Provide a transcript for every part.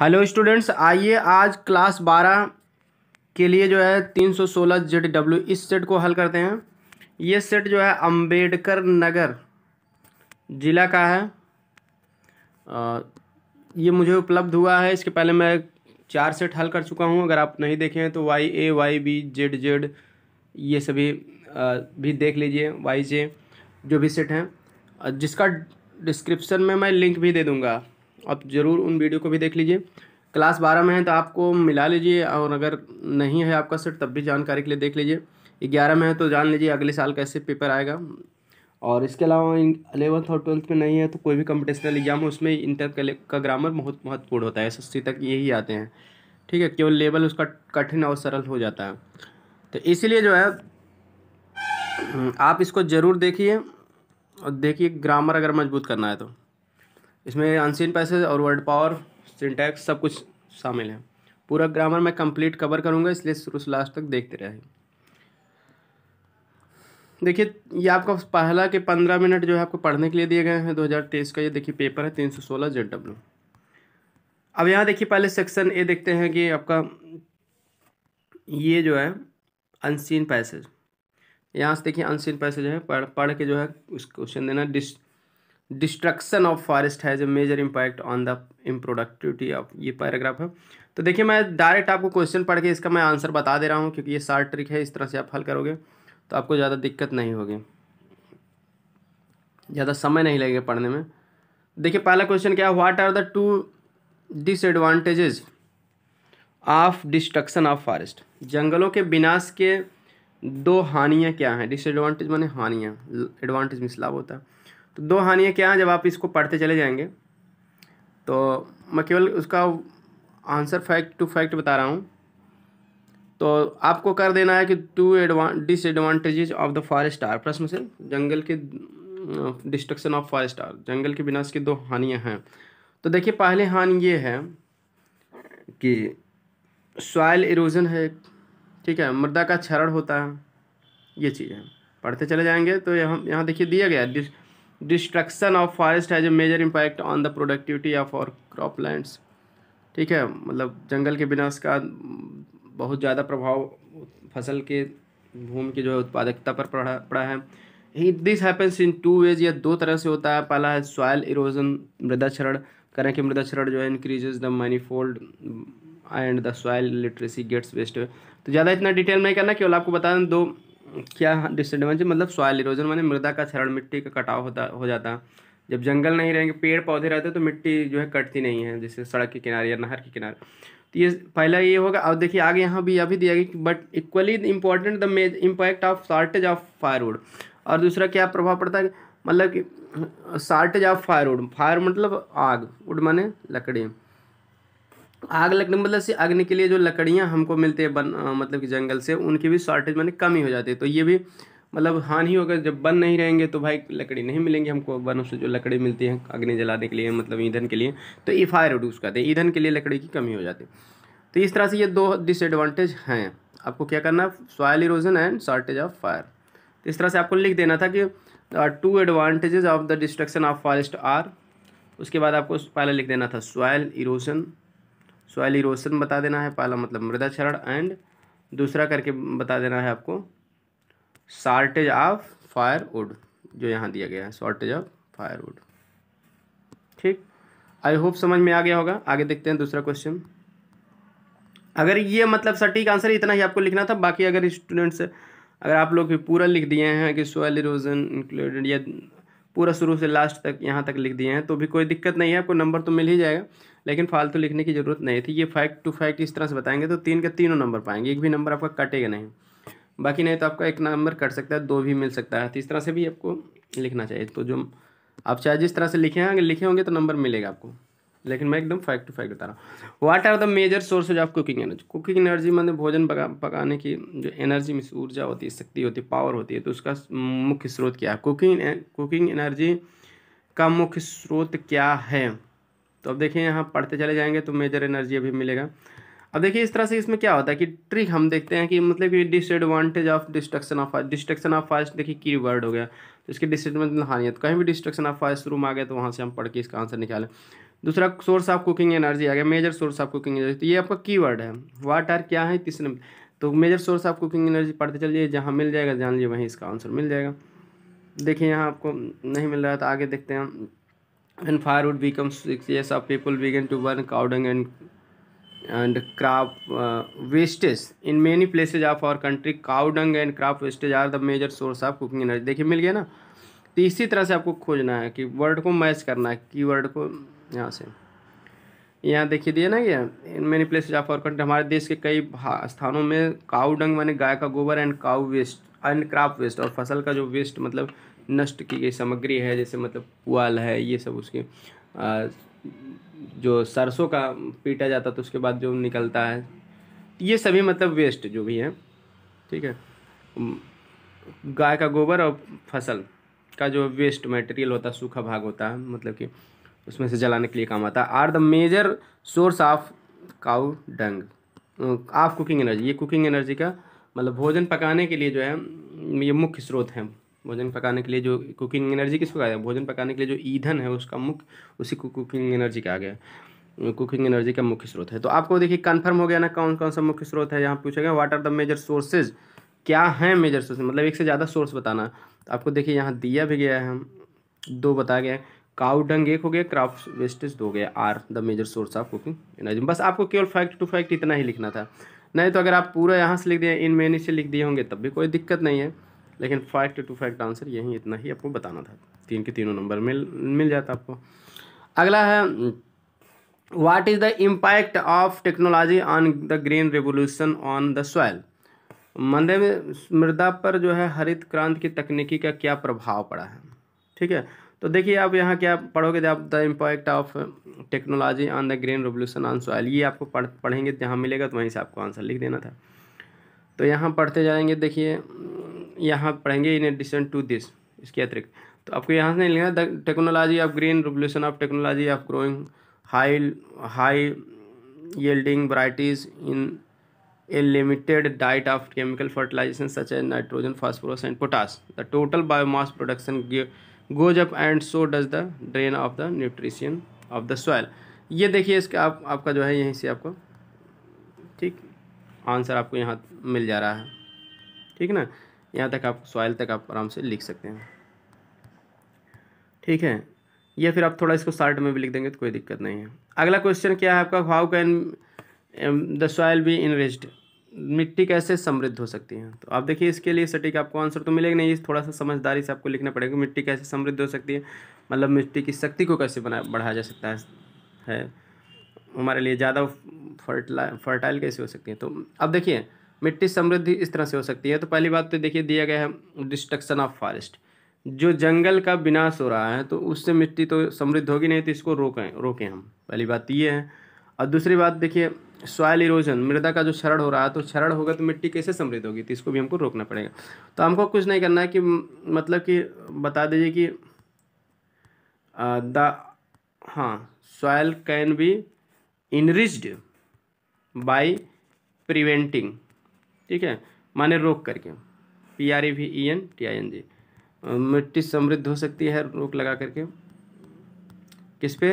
hello students आइए आज class बारह के लिए जो है तीन सौ सोलह जेड डब्ल्यू इस सेट को हल करते हैं ये सेट जो है अंबेडकर नगर ज़िला का है आ, ये मुझे उपलब्ध हुआ है इसके पहले मैं चार सेट हल कर चुका हूँ अगर आप नहीं देखे हैं तो Y A Y B Z Z ये सभी आ, भी देख लीजिए वाई जे जो भी सेट हैं जिसका डिस्क्रिप्सन में मैं लिंक भी दे दूँगा आप ज़रूर उन वीडियो को भी देख लीजिए क्लास बारह में है तो आपको मिला लीजिए और अगर नहीं है आपका सेट तब भी जानकारी के लिए देख लीजिए ग्यारह में है तो जान लीजिए अगले साल कैसे पेपर आएगा और इसके अलावा अलेवंथ और ट्वेल्थ में नहीं है तो कोई भी कंपटिशनल एग्जाम हो उसमें इंटर का ग्रामर बहुत महत्वपूर्ण होता है एस तक यही आते हैं ठीक है केवल लेवल उसका कठिन और सरल हो जाता है तो इसीलिए जो है आप इसको ज़रूर देखिए और देखिए ग्रामर अगर मजबूत करना है तो इसमें अनसिन पैसेज और वर्ड पावर सिंटैक्स सब कुछ शामिल है पूरा ग्रामर मैं कंप्लीट कवर करूँगा इसलिए शुरू से लास्ट तक देखते रहे देखिए ये आपका पहला के पंद्रह मिनट जो है आपको पढ़ने के लिए दिए गए हैं दो हज़ार तेईस का ये देखिए पेपर है तीन सौ सोलह जेड डब्ल्यू अब यहाँ देखिए पहले सेक्शन ए देखते हैं कि आपका ये जो है अनसीन पैसेज यहाँ से देखिए अनसीन पैसेज है पढ़ पढ़ के जो है उस क्वेश्चन देना डिस्ट destruction of forest has a major impact on the improductivity of ये पैराग्राफ है तो देखिए मैं डायरेक्ट आपको क्वेश्चन पढ़ के इसका मैं आंसर बता दे रहा हूँ क्योंकि ये शार्ट ट्रिक है इस तरह से आप हल करोगे तो आपको ज़्यादा दिक्कत नहीं होगी ज़्यादा समय नहीं लगेगा पढ़ने में देखिए पहला क्वेश्चन क्या है what are the two disadvantages of destruction of forest जंगलों के विनाश के दो हानियाँ क्या हैं डिसएडवांटेज माने हानियाँ एडवांटेज मिसलाब होता है तो दो हानियाँ क्या हैं जब आप इसको पढ़ते चले जाएंगे तो मैं केवल उसका आंसर फैक्ट टू फैक्ट बता रहा हूँ तो आपको कर देना है कि टू एडवान disadvantages of the forest are प्रश्न से जंगल के डिस्ट्रक्शन ऑफ फॉरेस्ट आर जंगल के विनाश की दो हानियाँ हैं तो देखिए पहले हानि ये है कि सॉयल इरोजन है ठीक है मृदा का क्षरण होता है ये चीज़ है पढ़ते चले जाएंगे तो यहाँ यहाँ देखिए दिया गया है destruction of forest has a major impact on the productivity of और क्रॉप लैंड्स ठीक है मतलब जंगल के विनाश का बहुत ज़्यादा प्रभाव फसल के भूमि की जो है उत्पादकता पर पड़ा पड़ा है this happens in two ways या दो तरह से होता है पहला है सॉयल इरोजन मृदा क्षरण करें कि मृदा क्षरण जो है increases the manifold and the soil literacy gets waste तो ज़्यादा इतना डिटेल नहीं करना केवल आपको बता दें दो क्या डिसएडवांटेज मतलब सॉयल इरोजन माने मृदा का क्षरण मिट्टी का कटाव होता हो जाता जब जंगल नहीं रहेंगे पेड़ पौधे रहते तो मिट्टी जो है कटती नहीं है जैसे सड़क के किनारे या नहर के किनारे तो ये पहला ये होगा और देखिए आगे यहाँ भी अभी दिया गया but equally important the major impact of shortage of firewood और दूसरा क्या प्रभाव पड़ता है मतलब कि शॉर्टेज ऑफ फायरवुड फायर मतलब आग वुड माने लकड़ी आग लगने मतलब से अग्नि के लिए जो लकड़ियाँ हमको मिलती है बन आ, मतलब कि जंगल से उनकी भी शॉर्टेज मैंने कमी हो जाती है तो ये भी मतलब हानि होगा जब बन नहीं रहेंगे तो भाई लकड़ी नहीं मिलेंगे हमको वनों से जो लकड़ी मिलती है अग्नि जलाने के लिए मतलब ईंधन के लिए तो ई फायर रिड्यूस करते हैं ईंधन के लिए लकड़ी की कमी हो जाती है तो इस तरह से ये दो डिसएडवांटेज हैं आपको क्या करना है soil erosion and shortage of fire तो इस तरह से आपको लिख देना था कि two advantages of the destruction of forest are उसके बाद आपको पहले लिख देना था सॉयल इरोजन सॉयल तो इरोसन बता देना है पहला मतलब मृदा क्षरण एंड दूसरा करके बता देना है आपको शॉर्टेज ऑफ फायरवुड जो यहाँ दिया गया है शॉर्टेज ऑफ फायरवुड ठीक आई होप समझ में आ गया होगा आगे देखते हैं दूसरा क्वेश्चन अगर ये मतलब सटीक आंसर इतना ही आपको लिखना था बाकी अगर स्टूडेंट्स अगर आप लोग पूरा लिख दिए हैं कि सोयल इरोजन इंक्लूडेड या पूरा शुरू से लास्ट तक यहाँ तक लिख दिए हैं तो भी कोई दिक्कत नहीं है आपको नंबर तो मिल ही जाएगा लेकिन फालतू तो लिखने की ज़रूरत नहीं थी ये फैक्ट टू फैक्ट इस तरह से बताएंगे तो तीन के तीनों नंबर पाएंगे एक भी नंबर आपका कटेगा नहीं बाकी नहीं तो आपका एक नंबर कट सकता है दो भी मिल सकता है तो इस तरह से भी आपको लिखना चाहिए तो जो आप चाहे जिस तरह से लिखे हैं अगर लिखे होंगे तो नंबर मिलेगा आपको लेकिन मैं एकदम फैक्ट टू फैक्ट बता रहा हूँ what are the major sources of cooking energy cooking energy मतलब भोजन पका पकाने की जो एनर्जी में ऊर्जा होती है शक्ति होती है पावर होती है तो उसका मुख्य स्रोत क्या है कुकिंग कुकिंग एनर्जी का मुख्य स्रोत क्या है तो अब देखिए यहाँ पढ़ते चले जाएंगे तो मेजर एनर्जी अभी मिलेगा अब देखिए इस तरह से इसमें क्या होता है कि ट्रिक हम देखते हैं कि मतलब कि disadvantage of destruction of fast destruction of fast देखिए की वर्ड हो गया तो इसके डिसएडवांटेज तो कहीं भी डिस्ट्रक्शन ऑफ फास्ट रूम आ गया तो वहाँ से हम पढ़ के इसका आंसर निकालें दूसरा सोर्स ऑफ कुकिंग एनर्जी आ गया major source of cooking energy तो ये आपका कीवर्ड है वाट आर क्या है तीसरे तो major source of cooking energy पढ़ते चलिए जहाँ मिल जाएगा जान लीजिए वहीं इसका आंसर मिल जाएगा देखिए यहाँ आपको नहीं मिल रहा तो आगे देखते हैं and firewood become yes of people began to burn cowdung and and crop uh, wastage in many places of our country cow dung and crop wastage are the major देखिए मिल गया ना तो इसी तरह से आपको खोजना है कि वर्ड को मैच करना है की वर्ड को यहाँ से यहाँ देखिए दिया ना ये in many places of our country हमारे देश के कई स्थानों में काउ डंग माने गाय का गोबर and cow waste and crop waste और फसल का जो वेस्ट मतलब नष्ट की गई सामग्री है जैसे मतलब पुआल है ये सब उसके आ, जो सरसों का पीटा जाता तो उसके बाद जो निकलता है ये सभी मतलब वेस्ट जो भी है ठीक है गाय का गोबर और फसल का जो वेस्ट मटेरियल होता है सूखा भाग होता है मतलब कि उसमें से जलाने के लिए काम आता है are the major source of cow dung of cooking energy ये कुकिंग एनर्जी का मतलब भोजन पकाने के लिए जो है ये मुख्य स्रोत हैं भोजन पकाने के लिए जो कुकिंग एनर्जी किसको कहा गया भोजन पकाने के लिए जो ईंधन है उसका मुख्य उसी को कुकिंग एनर्जी कहा गया कुकिंग एनर्जी का मुख्य स्रोत है तो आपको देखिए कन्फर्म हो गया ना कौन कौन सा मुख्य स्रोत है यहाँ पूछेगा what are the major sources क्या हैं मेजर सोर्स मतलब एक से ज़्यादा सोर्स बताना तो आपको देखिए यहाँ दिया भी गया है दो बताया गया है काउ डंग एक हो गया क्राफ्ट वेस्टेज दो हो गया are the major source of cooking energy बस आपको केवल फैक्ट टू फैक्ट इतना ही लिखना था नहीं तो अगर आप पूरा यहाँ से लिख दिए इन मेनी से लिख दिए होंगे तब भी कोई दिक्कत नहीं है लेकिन फैक्ट टू फैक्ट आंसर यही इतना ही आपको बताना था तीन के तीनों नंबर मिल मिल जाता आपको अगला है what is the impact of technology on the green revolution on the soil मंदे मृदा पर जो है हरित क्रांति की तकनीकी का क्या प्रभाव पड़ा है ठीक है तो देखिए आप यहाँ क्या पढ़ोगे आप the impact of technology on the green revolution on soil ये आपको पढ़ पढ़ेंगे जहाँ मिलेगा तो वहीं से आपको आंसर लिख देना था तो यहाँ पढ़ते जाएंगे देखिए यहाँ पढ़ेंगे इन एडिशन टू दिस इसके अतिरिक्त तो आपको यहाँ से नहीं लिखना the technology of green revolution of technology of growing high high yielding varieties in a limited diet of chemical fertilization such as nitrogen phosphorus and potash the total biomass production goes up and so does the drain of the nutrition of the soil ये देखिए इसका आप आपका जो है यहीं से आपको ठीक आंसर आपको यहाँ मिल जा रहा है ठीक ना यहाँ तक आप सॉयल तक आप आराम से लिख सकते हैं ठीक है या फिर आप थोड़ा इसको शार्ट में भी लिख देंगे तो कोई दिक्कत नहीं है अगला क्वेश्चन क्या है आपका how can the soil be enriched मिट्टी कैसे समृद्ध हो सकती है तो आप देखिए इसके लिए सटीक आपको आंसर तो मिलेगा नहीं थोड़ा सा समझदारी से आपको लिखना पड़ेगा मिट्टी कैसे समृद्ध हो सकती है मतलब मिट्टी की शक्ति को कैसे बना बढ़ाया जा सकता है हमारे लिए ज़्यादा फर्टिला फर्टाइल कैसे हो सकती है तो अब देखिए मिट्टी समृद्धि इस तरह से हो सकती है तो पहली बात तो देखिए दिया गया है डिस्ट्रक्शन ऑफ फॉरेस्ट जो जंगल का विनाश हो रहा है तो उससे मिट्टी तो समृद्ध होगी नहीं तो इसको रोकें रोकें हम पहली बात तो ये है और दूसरी बात देखिए सॉयल इरोजन मृदा का जो क्षरण हो रहा है तो क्षरण होगा तो मिट्टी कैसे समृद्ध होगी तो इसको भी हमको रोकना पड़ेगा तो हमको कुछ नहीं करना है कि मतलब कि बता दीजिए कि द हाँ soil can be enriched by preventing ठीक है माने रोक करके P R E V E N T I N G मिट्टी समृद्ध हो सकती है रोक लगा करके किस पे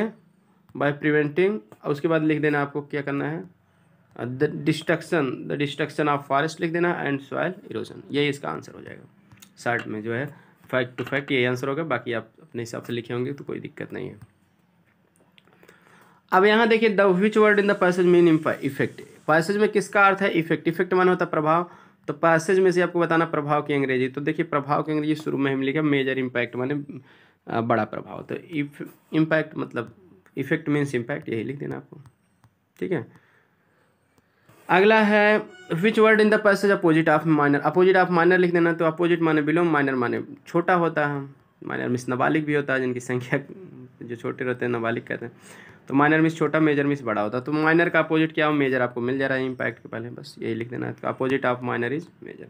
बाय प्रिवेंटिंग उसके बाद लिख देना आपको क्या करना है the destruction the destruction of forest लिख देना एंड सॉयल इरोजन यही इसका आंसर हो जाएगा शार्ट में जो है फैक्ट टू फैक्ट यही आंसर होगा बाकी आप अपने हिसाब से लिखे होंगे तो कोई दिक्कत नहीं है अब यहाँ देखिए the which word in the passage mean effect passage में किसका अर्थ है इफेक्ट इफेक्ट माना होता है प्रभाव तो पैसेज में से आपको बताना प्रभाव की अंग्रेजी तो देखिए प्रभाव की अंग्रेजी शुरू में हम लिखा मेजर इम्पैक्ट माने uh, बड़ा प्रभाव तो इफ इम्पैक्ट मतलब इफेक्ट मीन्स इम्पैक्ट यही लिख देना आपको ठीक है अगला है which word in the passage opposite of minor opposite of minor लिख देना तो अपोजिट माने बिलोम माइनर माने छोटा होता है माइनर मिस नाबालिग भी होता है जिनकी संख्या जो छोटे रहते हैं नाबालिग कहते हैं तो माइनर मिस छोटा मेजर मिस बड़ा होता है तो माइनर का अपोजिट क्या हो मेजर आपको मिल जा रहा है इम्पैक्ट के पहले बस यही लिख देना है तो opposite of minor is major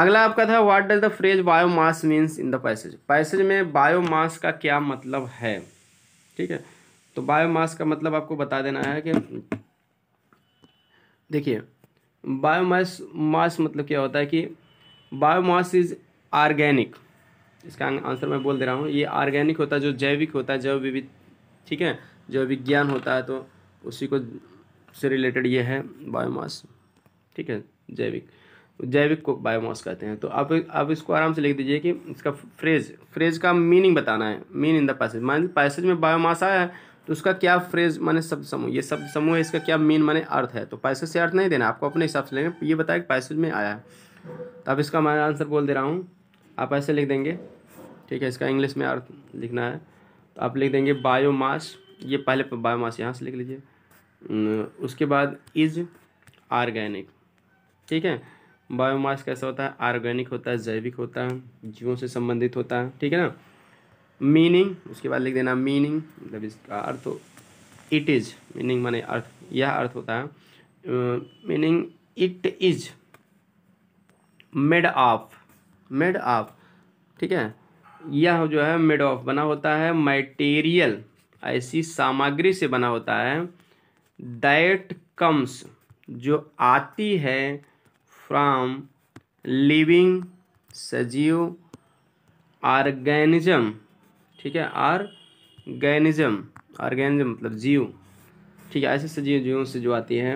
अगला आपका था what does the phrase biomass means in the passage passage में बायोमास का क्या मतलब है ठीक है तो बायोमास का मतलब आपको बता देना है कि देखिए बायोमास मास मतलब क्या होता है कि बायोमास इज़ आर्गेनिक इसका आंसर मैं बोल दे रहा हूँ ये आर्गेनिक होता है जो जैविक होता है जैव विविध ठीक है जैव विज्ञान होता है तो उसी को से रिलेटेड ये है बायोमास ठीक है जैविक जैविक को बायोमास कहते हैं तो अब अब इसको आराम से लिख दीजिए कि इसका फ्रेज फ्रेज का मीनिंग बताना है मीन इन द पैसेज मान पैसेज में बायोमास आया है तो उसका क्या फ्रेज माने शब्द समूह ये शब्द समूह है इसका क्या मीन माने अर्थ है तो पैसेज से अर्थ नहीं देना आपको अपने हिसाब से लेना ये बताया कि पैसेज में आया है तो अब इसका मैं आंसर बोल दे रहा हूँ आप ऐसे लिख देंगे ठीक है इसका इंग्लिश में अर्थ लिखना है तो आप लिख देंगे बायोमास ये पहले बायोमास यहाँ से लिख लीजिए उसके बाद इज आर्गेनिक ठीक है बायोमास कैसा होता है ऑर्गेनिक होता है जैविक होता है जीवों से संबंधित होता है ठीक है ना मीनिंग उसके बाद लिख देना मीनिंग मतलब इसका अर्थ इट इज मीनिंग माने अर्थ यह अर्थ होता है meaning it is made of made of ठीक है यह जो है मेड ऑफ बना होता है मटेरियल ऐसी सामग्री से बना होता है दैट कम्स जो आती है फ्रॉम लिविंग सजीव ऑर्गेनिज्म ठीक है ऑर्गेनिज्म ऑर्गेनिज्म मतलब जीव ठीक है ऐसे सजीव जीवों से जो आती है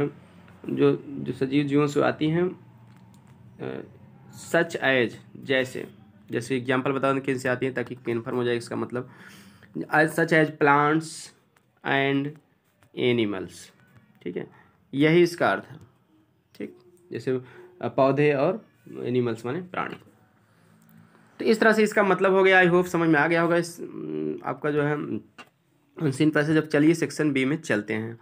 जो जो सजीव जीवों से आती हैं सच एज जैसे जैसे एग्जाम्पल बता दें किन से आती है ताकि कन्फर्म हो जाए इसका मतलब such as plants and animals ठीक है यही इसका अर्थ है ठीक जैसे पौधे और एनिमल्स माने प्राणी तो इस तरह से इसका मतलब हो गया आई होप समझ में आ गया होगा इस आपका जो है सीन पैसेज जब चलिए सेक्शन बी में चलते हैं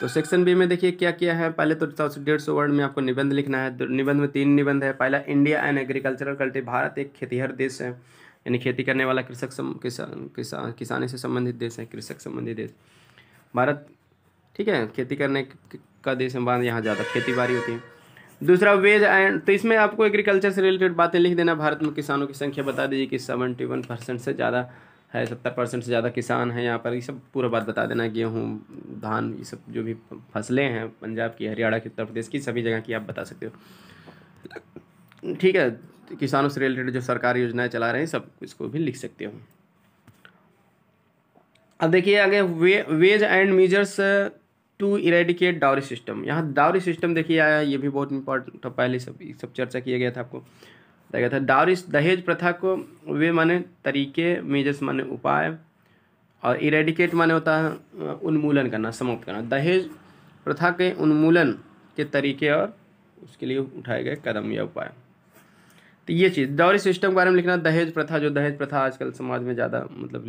तो सेक्शन बी में देखिए क्या किया है पहले तो डेढ़ सौ वर्ड में आपको निबंध लिखना है निबंध में तीन निबंध है पहला इंडिया एंड एग्रीकल्चरल कल्टी भारत एक खेतीहर देश है यानी खेती करने वाला कृषक सम किसान किसानी से संबंधित देश है कृषक संबंधित देश भारत ठीक है खेती करने का देश है यहाँ ज़्यादा खेती बाड़ी होती है दूसरा वेज एंड तो इसमें आपको एग्रीकल्चर से रिलेटेड बातें लिख देना भारत में किसानों की संख्या बता दीजिए कि सेवेंटी वन परसेंट से ज़्यादा है सत्तर परसेंट से ज़्यादा किसान हैं यहाँ पर ये सब पूरा बात बता देना गेहूँ धान ये सब जो भी फसलें हैं पंजाब की हरियाणा की उत्तर प्रदेश की सभी जगह की आप बता सकते हो ठीक है किसानों से रिलेटेड जो सरकारी योजनाएँ चला रहे हैं सब इसको भी लिख सकते हो अब देखिए आगे way ways and measures to eradicate dowry system यहाँ डावरी सिस्टम देखिए आया ये भी बहुत इंपॉर्टेंट था पहले सब सब चर्चा किया गया था आपको गया था डावरी दहेज प्रथा को वे माने तरीके मेजर्स माने उपाय और इरेडिकेट माने होता है उन्मूलन करना समाप्त करना दहेज प्रथा के उन्मूलन के तरीके और उसके लिए उठाए गए कदम या उपाय तो ये चीज़ दौरी सिस्टम के बारे में लिखना दहेज प्रथा जो दहेज प्रथा आजकल समाज में ज़्यादा मतलब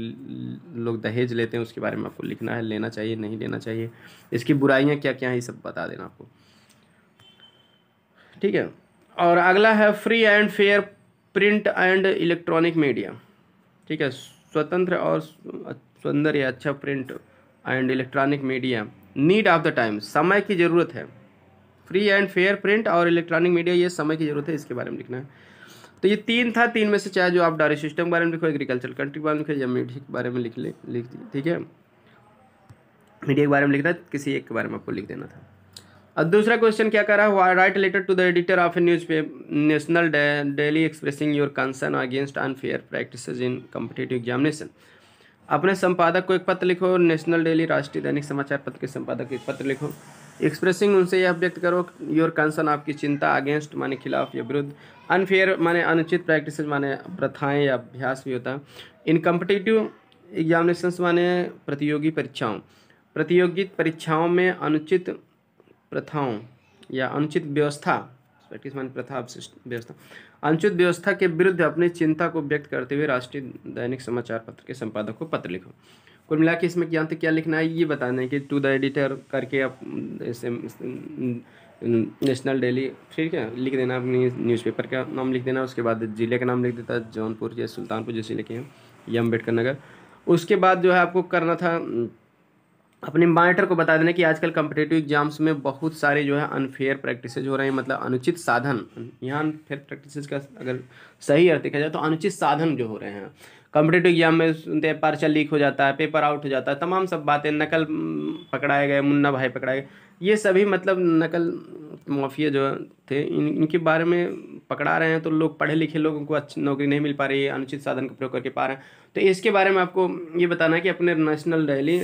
लोग दहेज लेते हैं उसके बारे में आपको लिखना है लेना चाहिए नहीं लेना चाहिए इसकी बुराइयाँ क्या क्या हैं ये सब बता देना आपको ठीक है और अगला है free and fair print and electronic media ठीक है स्वतंत्र और सुंदर या अच्छा print and electronic media need of the time समय की ज़रूरत है फ्री एंड फेयर प्रिंट और इलेक्ट्रॉनिक मीडिया ये समय की ज़रूरत है इसके बारे में लिखना है तो ये तीन था तीन में से चाहे जो आप डायरी सिस्टम के बारे में लिखो एग्रीकल्चर कंट्री के बारे में लिखो या मीडिया के बारे में लिख ले लिख दिए ठीक है मीडिया के बारे में लिखना किसी एक के बारे में आपको लिख देना था और दूसरा क्वेश्चन क्या कर रहा है write letter to the editor of a news national daily expressing your concern against unfair practice in competitive examination अपने संपादक को एक पत्र लिखो नेशनल डेली राष्ट्रीय दैनिक समाचार पत्र के संपादक को एक पत्र लिखो एक्सप्रेसिंग उनसे यह व्यक्त करो योर कंसर्न आपकी चिंता अगेंस्ट माने खिलाफ या विरुद्ध अनफेयर माने अनुचित प्रैक्टिस माने प्रथाएं या अभ्यास भी होता है इन कम्पिटिटिव एग्जामिनेशंस माने प्रतियोगी परीक्षाओं प्रतियोगी परीक्षाओं में अनुचित प्रथाओं या अनुचित व्यवस्था प्रैक्टिस मान प्रथा व्यवस्था अनुचित व्यवस्था के विरुद्ध अपनी चिंता को व्यक्त करते हुए राष्ट्रीय दैनिक समाचार पत्र के संपादक को पत्र लिखो कुल मिला के इसमें क्या क्या लिखना है ये बताना है कि टू द एडिटर करके आप नेशनल डेली ठीक है लिख देना अपनी न्यूज़पेपर का नाम लिख देना उसके बाद ज़िले का नाम लिख देता है जौनपुर या सुल्तानपुर जैसे लिखे हैं या अम्बेडकर नगर उसके बाद जो है आपको करना था अपने माइटर को बता देना कि आजकल कम्पिटेटिव एग्जाम्स में बहुत सारे जो है अनफेयर प्रैक्टिसेज हो रहे हैं मतलब अनुचित साधन यहाँ अनफेयर प्रैक्टिसेज का अगर सही अर्थ देखा जाए तो अनुचित साधन जो हो रहे हैं कम्पिटेटिव एग्जाम में सुनते हैं पार्चल लीक हो जाता है पेपर आउट हो जाता है तमाम सब बातें नकल पकड़ाए गए मुन्ना भाई पकड़ाए गए ये सभी मतलब नकल माफिया जो थे इन इनके बारे में पकड़ा रहे हैं तो लोग पढ़े लिखे लोगों को अच्छी नौकरी नहीं मिल पा रही है अनुचित साधन का प्रयोग करके पा रहे हैं तो इसके बारे में आपको ये बताना है कि अपने नेशनल रैली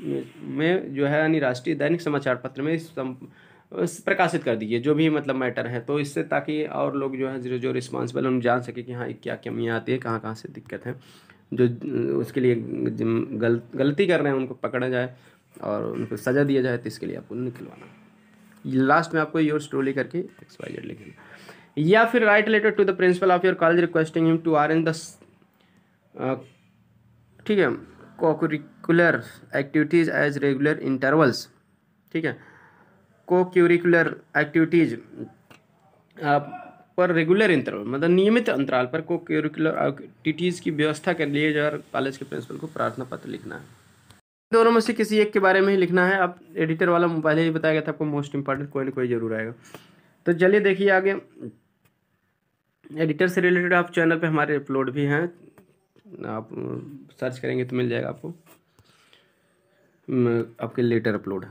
में जो है यानी राष्ट्रीय दैनिक समाचार पत्र में इस प्रकाशित कर दीजिए जो भी मतलब मैटर है तो इससे ताकि और लोग जो है जो जो रिस्पॉन्सिबल उन जान सके कि हाँ क्या कमियाँ आती है कहाँ कहाँ से दिक्कत है जो उसके लिए गल, गलती कर रहे हैं उनको पकड़ा जाए और उनको सज़ा दिया जाए तो इसके लिए आपको निकलवाना लास्ट में आपको योर स्टोरी करके एक्सपायर लिखना या फिर write letter to the principal of your college requesting him to are in the ठीक है कॉकुरी curricular activities as regular intervals ठीक है को क्यूरिकुलर एक्टिविटीज़ आप पर रेगुलर इंटरवल मतलब नियमित अंतराल पर को क्यूरिकुलर एक्टिविटीज़ की व्यवस्था के लिए जो कॉलेज के प्रिंसिपल को प्रार्थना पत्र लिखना है दोनों में से किसी एक के बारे में ही लिखना है अब एडिटर वाला पहले ही बताया गया था आपको मोस्ट इंपॉर्टेंट कोई ना कोई जरूर आएगा तो चलिए देखिए आगे एडिटर से रिलेटेड आप चैनल पर हमारे अपलोड भी हैं आप सर्च करेंगे तो मिल जाएगा आपको आपके लेटर अपलोड है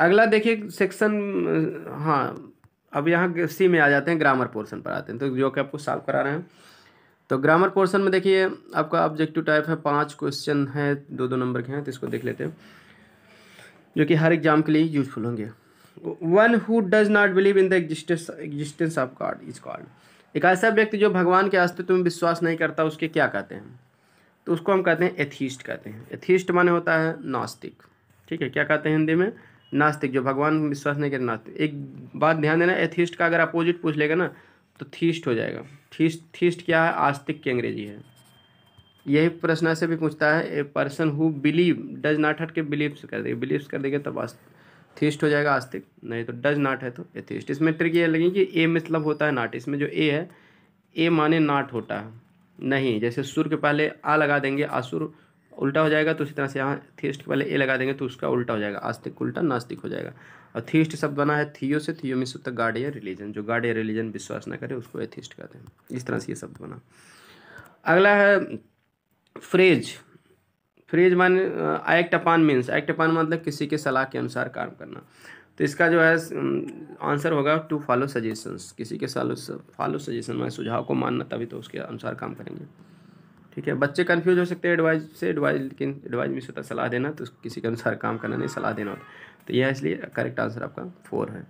अगला देखिए सेक्शन हाँ अब यहाँ सी में आ जाते हैं ग्रामर पोर्शन पर आते हैं तो जो कि आपको साल्व करा रहे हैं तो ग्रामर पोर्शन में देखिए आपका ऑब्जेक्टिव टाइप है पांच क्वेश्चन है दो दो नंबर के हैं तो इसको देख लेते हैं जो कि हर एग्जाम के लिए यूजफुल होंगे one who does not believe in the existence of God is called एक ऐसा व्यक्ति जो भगवान के अस्तित्व में विश्वास नहीं करता उसके क्या कहते हैं तो उसको हम कहते हैं एथीस्ट कहते हैं एथीस्ट माने होता है नास्तिक ठीक है क्या कहते हैं हिंदी में नास्तिक जो भगवान विश्वास नहीं करते नास्तिक एक बात ध्यान देना एथीस्ट का अगर अपोजिट पूछ लेगा ना तो थीस्ट हो जाएगा थीस्ट थीस्ट क्या है आस्तिक की अंग्रेजी है यही प्रश्न से भी पूछता है a person who believe does not हट के बिलीव्स कर देगा बिलीव्स कर देगा तब तो थीस्ट हो जाएगा आस्तिक नहीं तो डज नॉट है तो एथीस्ट इसमें ट्रिक ये लगी कि ए मतलब होता है नाट इसमें जो ए है ए माने नाट होता है नहीं जैसे सुर के पहले आ लगा देंगे आसुर उल्टा हो जाएगा तो उसी तरह से यहाँ थीस्ट के पहले ए लगा देंगे तो उसका उल्टा हो जाएगा आस्तिक उल्टा नास्तिक हो जाएगा और थीस्ट शब्द बना है थियो से थियो में होता गार्ड या रिलीजन जो गार्ड या रिलीजन विश्वास ना करे उसको एथिस्ट कहते हैं इस तरह से ये शब्द बना अगला है फ्रेज फ्रेज मान act upon means act upon मतलब किसी के सलाह के अनुसार काम करना तो इसका जो है आंसर होगा टू फॉलो सजेशंस किसी के सालो फॉलो सजेशन में सुझाव को मानना तभी तो उसके अनुसार काम करेंगे ठीक है बच्चे कन्फ्यूज हो सकते हैं एडवाइज से एडवाइज लेकिन एडवाइज में होता तो सलाह देना तो किसी के अनुसार काम करना नहीं सलाह देना होता तो यह इसलिए करेक्ट आंसर आपका फोर है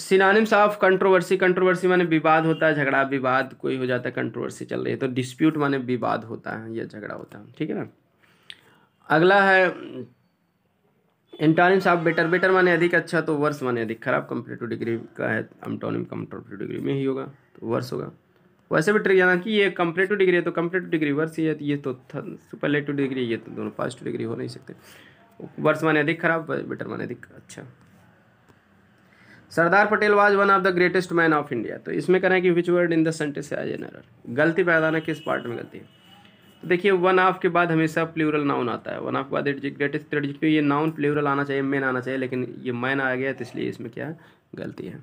सिनानिम्स ऑफ कंट्रोवर्सी कंट्रोवर्सी माने विवाद होता है झगड़ा विवाद कोई हो जाता है कंट्रोवर्सी चल रही है तो डिस्प्यूट माने विवाद होता है या झगड़ा होता है ठीक है ना अगला है एंटोनिम्स आप बेटर बेटर माने अधिक अच्छा तो वर्स माने अधिक खराब टू डिग्री का है एंटोनिम कंपेरेटिव डिग्री में ही होगा तो वर्स होगा वैसे भी ट्रिक जाना कि ये कंपेरेटिव डिग्री है तो कंपेरेटिव डिग्री वर्स ही है तो ये तो सुपरलेटिव डिग्री ये तो दोनों पॉजिटिव डिग्री हो नहीं सकते वर्स माने अधिक खराब बेटर माने अधिक अच्छा Sardar Patel was one of the greatest man of India तो इसमें करें कि which word in the sentence as error गलती पैदा ना किस पार्ट में गलती है तो देखिए वन ऑफ के बाद हमेशा प्लूरल नाउन आता है वन ऑफ के बाद ग्रेटेस्ट थ्रेड ये नाउन प्लूरल आना चाहिए मेन आना चाहिए लेकिन ये मैन आ गया तो इसलिए इसमें क्या गलती है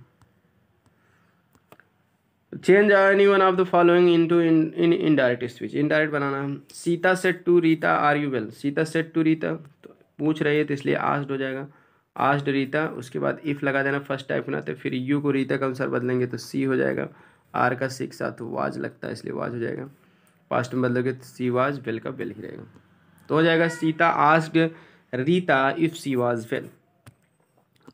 change any one of the following into in in indirect speech indirect बनाना है Sita said to Rita are you well Sita said to Rita तो पूछ रही है तो इसलिए आस्ड हो जाएगा आस्ड रीता उसके बाद इफ़ लगा देना फर्स्ट टाइप का ना तो फिर यू को रीता का अनुसार बदलेंगे तो सी हो जाएगा आर का सी के साथ वाज लगता है इसलिए वाज हो जाएगा पास्ट में बदलोगे तो सी वाज वेल का वेल ही रहेगा तो हो जाएगा Sita ask Rita if she was well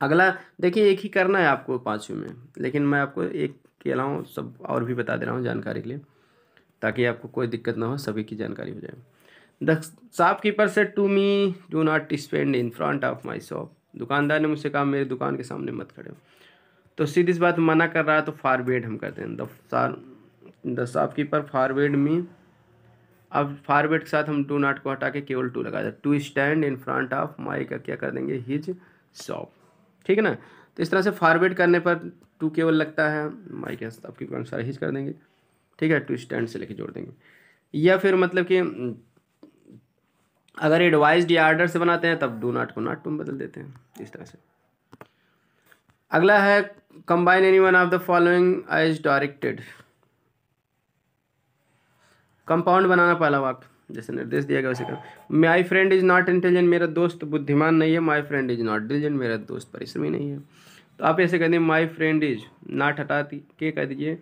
अगला देखिए एक ही करना है आपको पाँचवें में लेकिन मैं आपको एक के अलावा सब और भी बता दे रहा हूँ जानकारी के लिए ताकि आपको कोई दिक्कत ना हो सभी की जानकारी हो जाए the shopkeeper said to me do not spend in front of my shop दुकानदार ने मुझसे कहा मेरी दुकान के सामने मत खड़े हो तो सीधी इस बात मना कर रहा है तो फारवेड हम करते हैं द कीपर फारवेड मी अब फॉरवर्ड के साथ हम डू नॉट को हटा के केवल टू लगा दे to stand in front of my का क्या कर देंगे हिज शॉप ठीक है ना तो इस तरह से फॉरवर्ड करने पर टू केवल लगता है माई के आपकी अनुसार हिज कर देंगे ठीक है टू स्टैंड से लेके जोड़ देंगे या फिर मतलब कि अगर एडवाइज या आर्डर से बनाते हैं तब डू नॉट को नॉट टू बदल देते हैं इस तरह से अगला है combine any one of the following as directed compound बनाना पहला वाक्य जैसे निर्देश दिया गया वैसे कर my friend is not intelligent मेरा दोस्त बुद्धिमान नहीं है my friend is not intelligent मेरा दोस्त परिश्रमी नहीं है तो आप ऐसे कह दें माई फ्रेंड इज नाट हटाती के कह दीजिए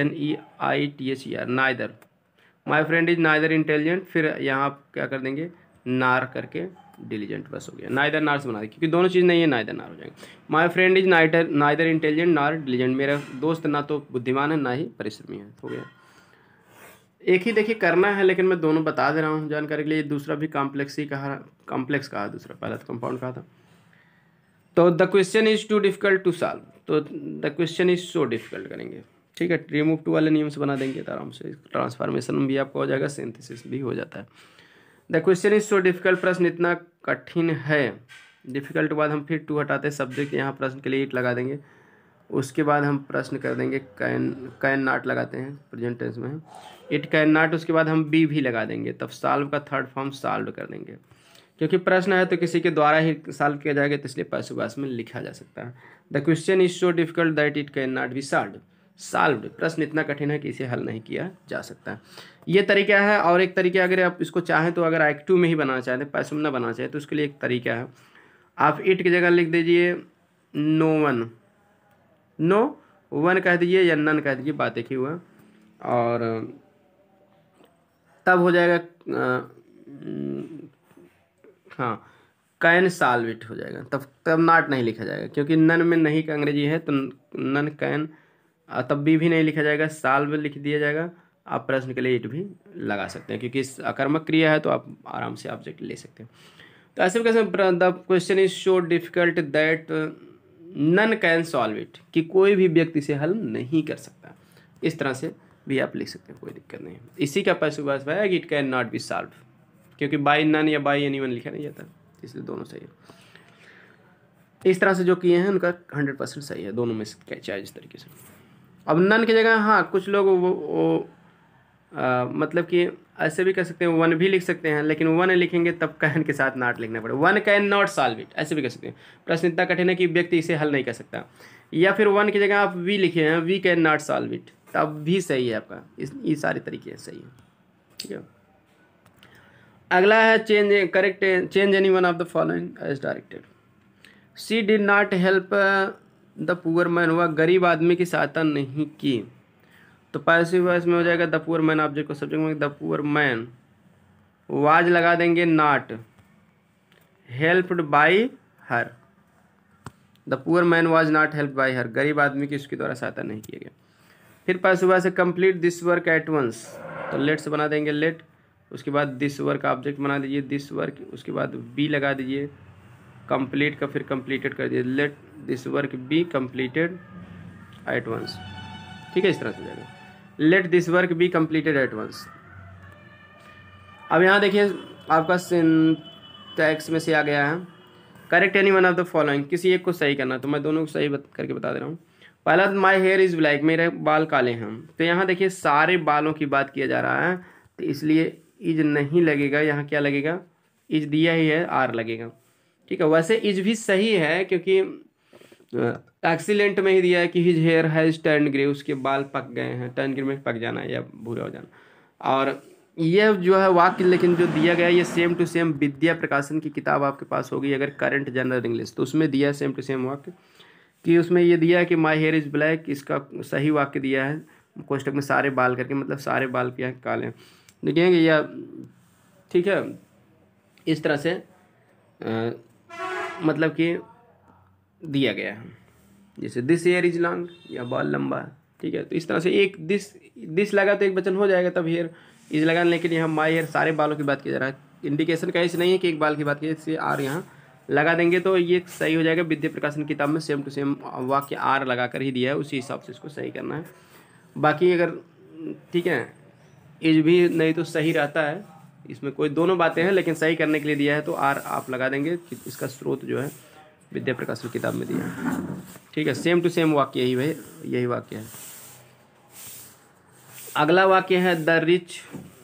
N E I T S E R neither my friend is neither intelligent फिर यहाँ आप क्या कर देंगे नार करके डिलीजेंट बस हो गया नाइदर नार बना दें क्योंकि दोनों चीज़ नहीं है नाइदर नार हो जाएंगे my friend is neither neither intelligent nor diligent मेरा दोस्त ना तो बुद्धिमान है ना ही परिश्रमी है हो गया एक ही देखिए करना है लेकिन मैं दोनों बता दे रहा हूँ जानकारी के लिए दूसरा भी कॉम्प्लेक्स ही कहा कॉम्प्लेक्स कहा दूसरा पहला तो कंपाउंड कहा था तो the question is too difficult to solve तो the question is so difficult करेंगे ठीक है रिमूव टू वाले नियम से बना देंगे तो आराम से ट्रांसफॉर्मेशन भी आपको हो जाएगा सिंथेसिस भी हो जाता है the question is so difficult प्रश्न इतना कठिन है डिफिकल्ट बाद हम फिर टू हटाते हैं सब्जेक्ट यहाँ प्रश्न के लिए इट लगा देंगे उसके बाद हम प्रश्न कर देंगे कैन कैन नाट लगाते हैं प्रेजेंट टेंस में इट कैन नॉट उसके बाद हम बी भी लगा देंगे तब साल्व का थर्ड फॉर्म साल्व कर देंगे क्योंकि प्रश्न है तो किसी के द्वारा ही साल्व किया जाएगा तो इसलिए पैसोबास में लिखा जा सकता है the question is so difficult that it can not be solve solve प्रश्न इतना कठिन है कि इसे हल नहीं किया जा सकता ये तरीका है और एक तरीका अगर आप इसको चाहें तो अगर एक्टिव में ही बनाना चाहते हैं पैसों में ना बनाना चाहें तो उसके लिए एक तरीका है आप इट की जगह लिख दीजिए नो वन नो वन कह दीजिए या नन कह दीजिए बात एक ही हुआ और तब हो जाएगा हाँ कैन साल्विट हो जाएगा तब तब नाट नहीं लिखा जाएगा क्योंकि नन में नहीं का अंग्रेजी है तो नन कैन तब भी भी नहीं लिखा जाएगा साल्व लिख दिया जाएगा आप प्रश्न के लिए इट भी लगा सकते हैं क्योंकि अकर्मक क्रिया है तो आप आराम से ऑब्जेक्ट ले सकते हैं तो ऐसे कैसे the question is so difficult that none can solve it कि कोई भी व्यक्ति इसे हल नहीं कर सकता इस तरह से भी आप लिख सकते हैं कोई दिक्कत नहीं इसी का पैसू पास है कि it can not be solve क्योंकि बाई नन या बाई एनी लिखा नहीं जाता इसलिए दोनों सही है इस तरह से जो किए हैं उनका हंड्रेड परसेंट सही है दोनों में से चाहे जिस तरीके से अब नन की जगह हाँ कुछ लोग वो, वो आ, मतलब कि ऐसे भी कर सकते हैं वन भी लिख सकते हैं लेकिन वन लिखेंगे तब कहन के साथ नाट लिखना पड़े one can not solve it ऐसे भी कर सकते हैं प्रश्न इतना कठिन है कि व्यक्ति इसे हल नहीं कर सकता या फिर वन की जगह आप वी लिखे हैं we can not solve it तब भी सही है आपका इस ये सारे तरीके सही है ठीक है अगला है change correct change any one of the following as directed she did not help the poor man हुआ गरीब आदमी की सहायता नहीं की तो पैसिव वॉइस में हो जाएगा द पुअर मैन ऑब्जेक्ट को सब्जेक्ट में द पुअर मैन वाज लगा देंगे not helped by her the poor man was not help by her गरीब आदमी की उसके द्वारा सहायता नहीं किया गया फिर पास सुबह से complete this work at once तो लेट से बना देंगे लेट उसके बाद दिस वर्क ऑब्जेक्ट बना दीजिए दिस वर्क उसके बाद बी लगा दीजिए कंप्लीट का फिर कंप्लीटेड कर दीजिए let this work be completed at once ठीक है इस तरह से जाएगा let this work be completed at once अब यहाँ देखिए आपका टैक्स में से आ गया है correct any one of the following किसी एक को सही करना तो मैं दोनों को सही बत, करके बता दे रहा हूँ पहला माई हेयर इज़ ब्लैक मेरे बाल काले हैं तो यहाँ देखिए सारे बालों की बात किया जा रहा है तो इसलिए इज नहीं लगेगा यहाँ क्या लगेगा इज दिया ही है आर लगेगा ठीक है वैसे इज भी सही है क्योंकि एक्सीलेंट में ही दिया है कि his hair has turn grey उसके बाल पक गए हैं टर्न ग्रे में पक जाना या भूरा हो जाना और यह जो है वाक्य लेकिन जो दिया गया ये सेम टू सेम विद्या प्रकाशन की किताब आपके पास होगी अगर करंट जनरल इंग्लिश तो उसमें दिया है सेम टू सेम वाक्य कि उसमें ये दिया है कि माई हेयर इज़ ब्लैक इसका सही वाक्य दिया है कोष्टक में सारे बाल करके मतलब सारे बाल क्या काले हैं देखेंगे या ठीक है इस तरह से आ, मतलब कि दिया गया है जैसे दिस हेयर इज लॉन्ग या बाल लंबा है ठीक है तो इस तरह से एक दिस दिस लगा तो एक वचन हो जाएगा तब हेयर इज लगा लेकिन यहाँ माई हेयर सारे बालों की बात की जा रहा है इंडिकेशन का ऐसे नहीं है कि एक बाल की बात की जैसे आर यहाँ लगा देंगे तो ये सही हो जाएगा विद्या प्रकाशन किताब में सेम टू सेम वाक्य आर लगा कर ही दिया है उसी हिसाब से इसको सही करना है बाकी अगर ठीक है इज भी नहीं तो सही रहता है इसमें कोई दोनों बातें हैं लेकिन सही करने के लिए दिया है तो आर आप लगा देंगे इसका स्रोत जो है विद्या प्रकाशन किताब में दिया है ठीक है सेम टू सेम वाक्य यही भाई यही वाक्य है अगला वाक्य है द रिच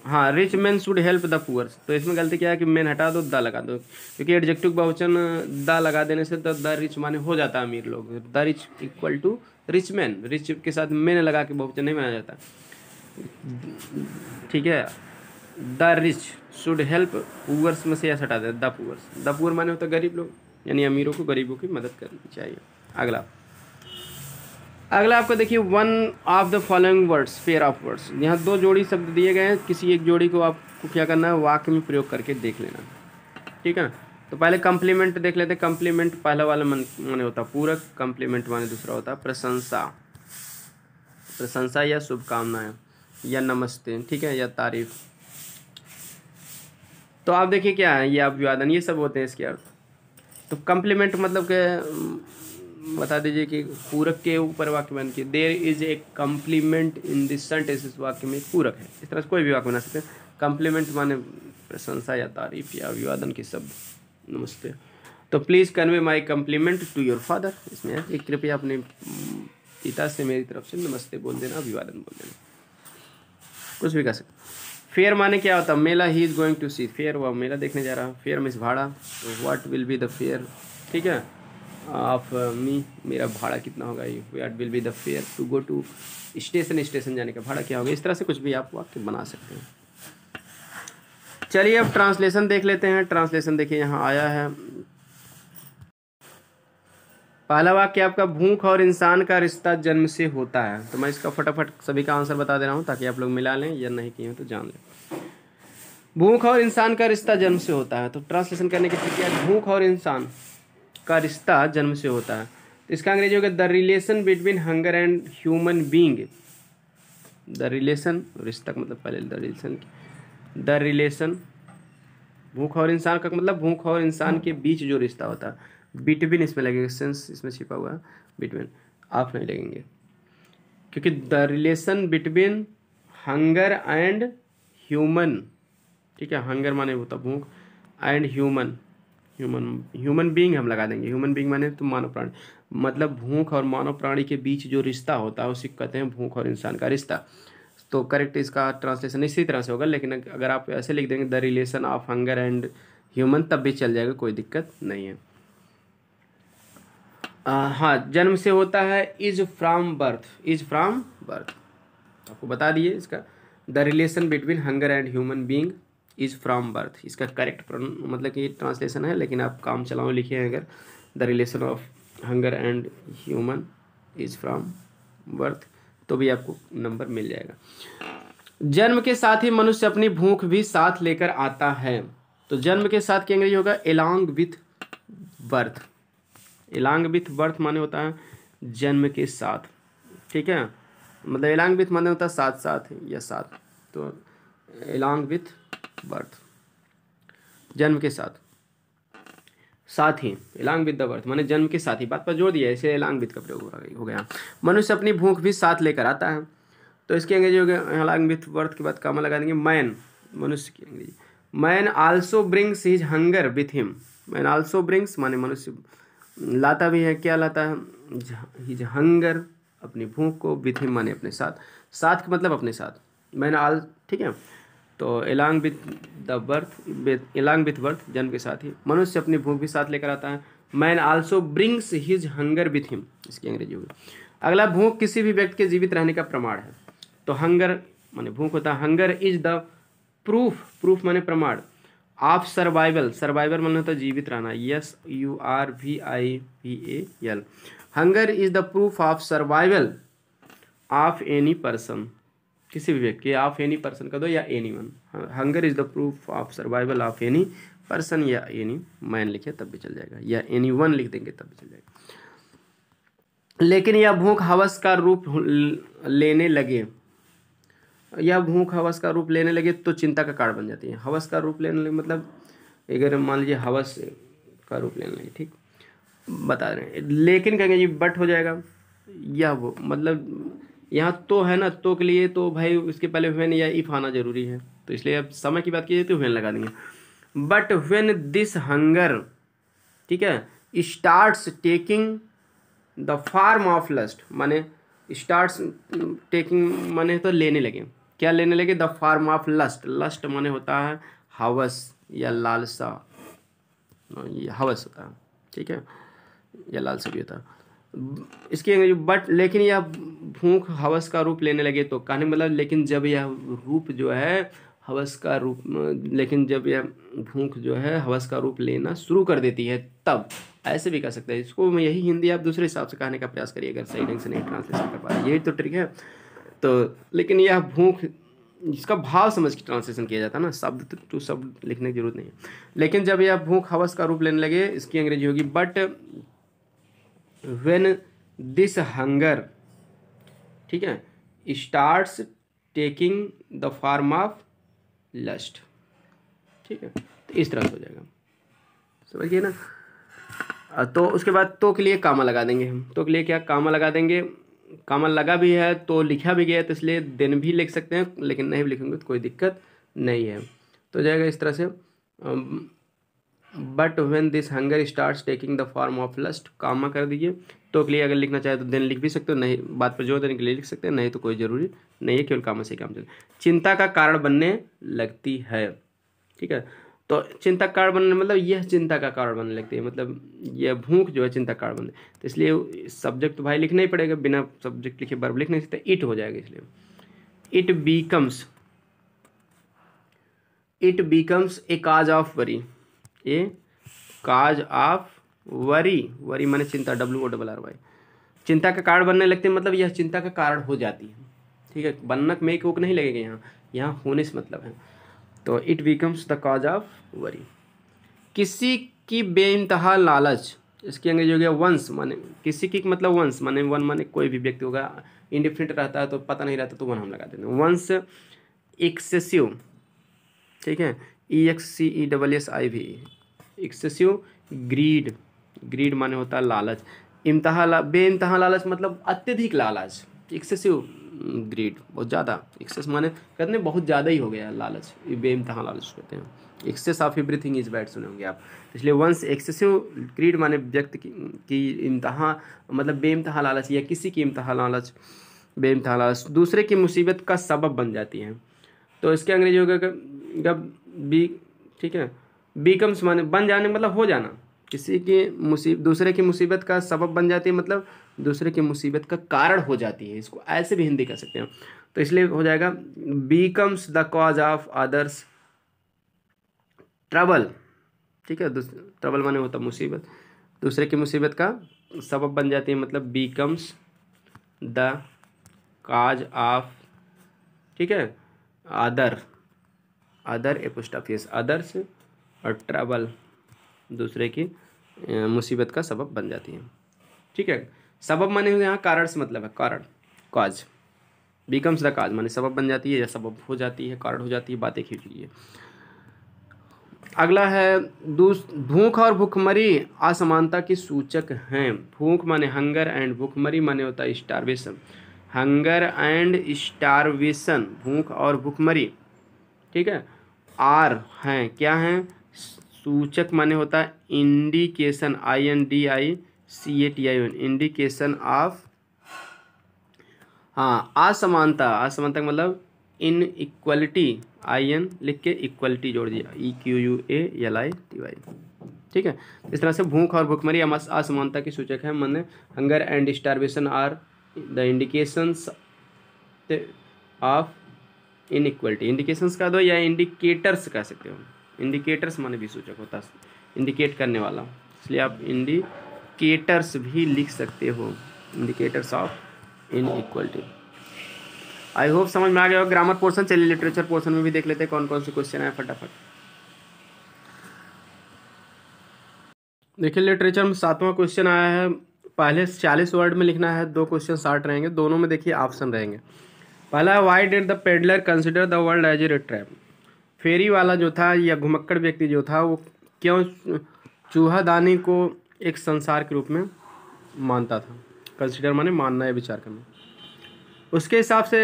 हाँ rich man should help the poor तो इसमें गलती क्या है कि मैन हटा दो द लगा दो क्योंकि एडजेक्टिव बहुवचन द लगा देने से तो द रिच माने हो जाता है अमीर लोग the rich equal to rich man rich के साथ मैन लगा के बहुवचन नहीं माना जाता ठीक है the rich should help poors में से ऐसा हटा दे द पुअर्स द पुअर माने होता गरीब लोग यानी अमीरों को गरीबों की मदद करनी चाहिए अगला अगला आपको देखिए one of the following words pair of words यहाँ दो जोड़ी शब्द दिए गए हैं किसी एक जोड़ी को आपको क्या करना है वाक्य में प्रयोग करके देख लेना ठीक है ना तो पहले कम्प्लीमेंट देख लेते हैं कम्प्लीमेंट पहला वाला मन माने होता पूरक कम्प्लीमेंट माने दूसरा होता प्रशंसा प्रशंसा या शुभकामनाएं या नमस्ते ठीक है या तारीफ तो आप देखिए क्या है ये अभिवादन ये सब होते हैं इसके अर्थ तो कम्प्लीमेंट मतलब के बता दीजिए कि पूरक के ऊपर वाक्य बन के there is a compliment in this sentence इस वाक्य में पूरक है इस तरह से कोई भी वाक्य बना सकते हैं कम्प्लीमेंट माने प्रशंसा या तारीफ या अभिवादन के शब्द नमस्ते तो please convey my compliment to your father इसमें है कि कृपया अपने पिता से मेरी तरफ से नमस्ते बोल देना अभिवादन बोल देना कुछ भी कह सकते फेयर माने क्या होता मेला ही is going to see fair वह मेला देखने जा रहा फेयर मिस भाड़ा तो what will be the fair ठीक है ऑफ मी uh, मेरा भाड़ा कितना होगा what will be the fair to go to station station जाने का भाड़ा क्या होगा इस तरह से कुछ भी आप वाक्य बना सकते हैं चलिए अब ट्रांसलेशन देख लेते हैं ट्रांसलेशन देखिए यहाँ आया है पहला वाक्य आपका भूख और इंसान का रिश्ता जन्म से होता है तो मैं इसका फटाफट सभी का आंसर बता दे रहा हूँ ताकि आप लोग मिला लें या नहीं किए तो जान लें भूख और इंसान का रिश्ता जन्म से होता है तो ट्रांसलेशन करने की प्रक्रिया भूख और इंसान का रिश्ता जन्म से होता है तो इसका अंग्रेजी हो गया the relation between hunger and human being the relation रिश्ता का मतलब पहले द रिलेशन द रिलेशन भूख और इंसान का मतलब भूख और इंसान के बीच जो रिश्ता होता है बिटवीन इसमें लगेगा सेंस इसमें छिपा हुआ है बिटवीन आप नहीं लगेंगे क्योंकि the relation between hunger and human ठीक है हंगर माने होता तो भूख and human human human being हम लगा देंगे ह्यूमन बींग माने तो मानव प्राणी मतलब भूख और मानव प्राणी के बीच जो रिश्ता होता है उसे कहते हैं भूख और इंसान का रिश्ता तो करेक्ट इसका ट्रांसलेशन इसी तरह से होगा लेकिन अगर आप ऐसे लिख देंगे the relation of hunger and human तब भी चल जाएगा कोई दिक्कत नहीं है आ, हाँ जन्म से होता है is from birth is from birth आपको बता दिए इसका the relation between hunger and human being is from birth इसका करेक्ट मतलब कि ट्रांसलेशन है लेकिन आप काम चलाओ लिखे हैं अगर the relation of hunger and human is from birth तो भी आपको नंबर मिल जाएगा जन्म के साथ ही मनुष्य अपनी भूख भी साथ लेकर आता है तो जन्म के साथ क्या अंग्रेजी होगा along with birth along with birth माने होता है जन्म के साथ ठीक है मतलब एलॉन्ग विथ माने होता है साथ साथ या साथ तो एलॉन्ग विथ बर्थ जन्म के साथ साथ ही एलांग विद द बर्थ मैंने जन्म के साथ ही बात पर जोड़ दिया इसे एलांग विद का प्रयोग हो गया मनुष्य अपनी भूख भी साथ लेकर आता है तो इसके अंग्रेजी हो गया एलांग विद बर्थ के बाद कामा लगा देंगे मैन मनुष्य की अंग्रेजी man also brings his hunger with him man also brings माने मनुष्य लाता भी है क्या लाता है हिज हंगर अपनी भूख को विथ हिम माने अपने साथ साथ के मतलब अपने साथ मैन आल ठीक है तो along with the birth along with birth जन्म के साथ ही मनुष्य अपनी भूख भी साथ लेकर आता है man also brings his hunger with him इसकी अंग्रेजी होगी अगला भूख किसी भी व्यक्ति के जीवित रहने का प्रमाण है तो हंगर माने भूख होता है hunger is the proof proof माने प्रमाण ऑफ सर्वाइवल सर्वाइवल मान होता है जीवित रहना yes U R V I V A L hunger is the proof of survival of any person किसी भी व्यक्ति ऑफ एनी पर्सन का दो या any one hunger is the proof of survival of any person या any man लिखे तब भी चल जाएगा या एनी वन लिख देंगे तब भी चल जाएगा लेकिन यह भूख हवस का रूप लेने लगे या भूख हवस का रूप लेने लगे तो चिंता का कारण बन जाती है हवस का रूप लेने लगे मतलब अगर मान लीजिए हवस का रूप लेने लगे ठीक बता रहे हैं लेकिन कहेंगे जी बट हो जाएगा यह वो मतलब यहाँ तो है ना तो के लिए तो भाई उसके पहले वेन या इफ़ आना जरूरी है तो इसलिए अब समय की बात की जाए तो वेन लगा देंगे बट वेन दिस हंगर ठीक है start taking the form of lust माने स्टार्ट टेकिंग माने तो लेने लगे क्या लेने लगे the form of lust lust माने होता है हवस या लालसा हाँ, हवस होता है ठीक है या लालसा भी होता है इसकी अंग्रेजी बट लेकिन यह भूख हवस का रूप लेने लगे तो कहने मतलब लेकिन जब यह रूप जो है हवस का रूप लेकिन जब यह भूख जो है हवस का रूप लेना शुरू कर देती है तब ऐसे भी कह सकते हैं इसको मैं यही हिंदी आप दूसरे हिसाब से कहने का प्रयास करिए अगर सही ढंग से नहीं ट्रांसलेशन कर पा रहे यही तो ट्रिक है तो लेकिन यह भूख इसका भाव समझ के ट्रांसलेशन किया जाता है ना शब्द टू तो- तो शब्द लिखने की जरूरत नहीं है लेकिन जब यह भूख हवस का रूप लेने लगे इसकी अंग्रेजी होगी बट वेन दिस हंगर ठीक है starts taking the form of lust ठीक है तो इस तरह से हो जाएगा समझिए ना तो उसके बाद तो के लिए कामा लगा देंगे हम तो के लिए क्या कामा लगा देंगे कामा लगा भी है तो लिखा भी गया है तो इसलिए दिन भी लिख सकते हैं लेकिन नहीं भी लिखेंगे तो कोई दिक्कत नहीं है तो जाएगा इस तरह से but when this hunger start taking the form of lust comma कर दीजिए तो के लिए अगर लिखना चाहे तो देन लिख भी सकते हो नहीं बात पर जोर देने के लिए लिख सकते हैं नहीं तो कोई ज़रूरी नहीं है केवल कामा से काम चले चिंता का कारण बनने लगती है ठीक है तो चिंता कारण बनने मतलब यह चिंता का कारण बनने लगती है मतलब यह भूख जो है चिंता कारण बनने तो इसलिए सब्जेक्ट तो भाई लिखना ही पड़ेगा बिना सब्जेक्ट लिखे बर्ब लिख नहीं सकते इट हो जाएगा इसलिए it becomes it becomes a cause of worry a cause of worry worry माने चिंता W O double R Y चिंता का कारण बनने लगते हैं मतलब यह चिंता का कारण हो जाती है ठीक है बननक में कोक नहीं लगेगा यहाँ यहाँ होने से मतलब है तो it becomes the cause of worry किसी की इंतहा लालच इसकी अंग्रेजी हो गया वंश माने किसी की मतलब वंश माने वन माने कोई भी व्यक्ति होगा इंडिफिनेट रहता है तो पता नहीं रहता तो वन हम लगा देते हैं वंश एक्सेसिव ठीक है E X C E double S I V excessive greed greed माने होता है लालच इम्तहा ला, इम्तहा लालच मतलब अत्यधिक लालच एक्सेसिव ग्रीड बहुत ज़्यादा एक्सेस माने कहते हैं बहुत ज़्यादा ही हो गया लालच बे इम्तहा लालच कहते हैं excess of everything is bad सुने होंगे आप इसलिए वंस एक्सेसिव ग्रीड माने व्यक्ति की, इम्तहा मतलब इम्तहा लालच या किसी की इम्तहा लालच बे इम्तहा लालच दूसरे की मुसीबत का सबब बन जाती है तो इसके अंग्रेजी हो गया बी ठीक है बीकम्स माने बन जाने मतलब हो जाना किसी की मुसीबत दूसरे की मुसीबत का सबब बन जाती है मतलब दूसरे की मुसीबत का कारण हो जाती है इसको ऐसे भी हिंदी कह सकते हैं तो इसलिए हो जाएगा becomes the cause of others trouble ठीक है ट्रबल माने होता मुसीबत दूसरे की मुसीबत का सबब बन जाती है मतलब बीकम्स द काज ऑफ ठीक है अदर अदर एपोस्टाफियस अदर्स और ट्रैवल दूसरे की मुसीबत का सबब बन जाती है ठीक है सबब माने यहाँ कारण से मतलब है कारण काज बिकम्स द काज माने सबब बन जाती है या सबब हो जाती है कारण हो जाती है बातें खींच ही है अगला है भूख और भूखमरी असमानता की सूचक हैं भूख माने हंगर एंड भूखमरी माने होता है स्टारवेशन हंगर एंड स्टारवेशन भूख और भूखमरी ठीक है आर हैं क्या हैं सूचक माने होता है indication I N D I C A T I N indication of हाँ असमानता असमानता का मतलब इन इक्वलिटी आई एन लिख के इक्वलिटी जोड़ दिया E Q U A L I T Y ठीक है इस तरह से भूख और भूखमरी असमानता की सूचक है मन hunger and starvation are the indications of inequality indications का दो या इंडिकेटर्स कह सकते हो इंडिकेटर्स माने भी सूचक होता है इंडिकेट करने वाला इसलिए आप इंडिकेटर्स भी लिख सकते हो indicators of inequality I hope समझ में आ गया ग्रामर पोर्सन चलिए लिटरेचर पोर्सन में भी देख लेते हैं कौन कौन से क्वेश्चन है फटाफट देखिए लिटरेचर में सातवां क्वेश्चन आया है पहले चालीस वर्ड में लिखना है दो क्वेश्चन साठ रहेंगे दोनों में देखिए ऑप्शन रहेंगे पहला why did the peddler consider the world as a trap फेरी वाला जो था या घुमक्कड़ व्यक्ति जो था वो क्यों चूहा दानी को एक संसार के रूप में मानता था कंसिडर माने मानना या विचार करना उसके हिसाब से